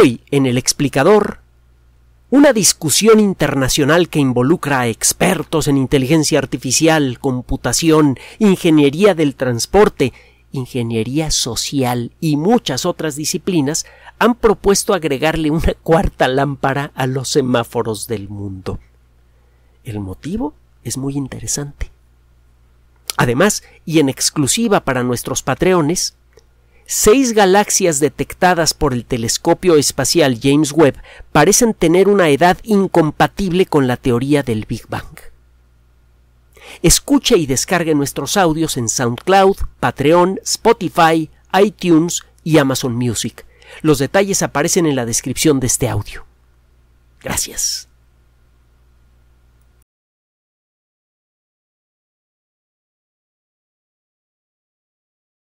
Hoy, en el explicador, una discusión internacional que involucra a expertos en inteligencia artificial, computación, ingeniería del transporte, ingeniería social y muchas otras disciplinas han propuesto agregarle una cuarta lámpara a los semáforos del mundo. El motivo es muy interesante. Además, y en exclusiva para nuestros patreones, Seis galaxias detectadas por el telescopio espacial James Webb parecen tener una edad incompatible con la teoría del Big Bang. Escuche y descargue nuestros audios en SoundCloud, Patreon, Spotify, iTunes y Amazon Music. Los detalles aparecen en la descripción de este audio. Gracias.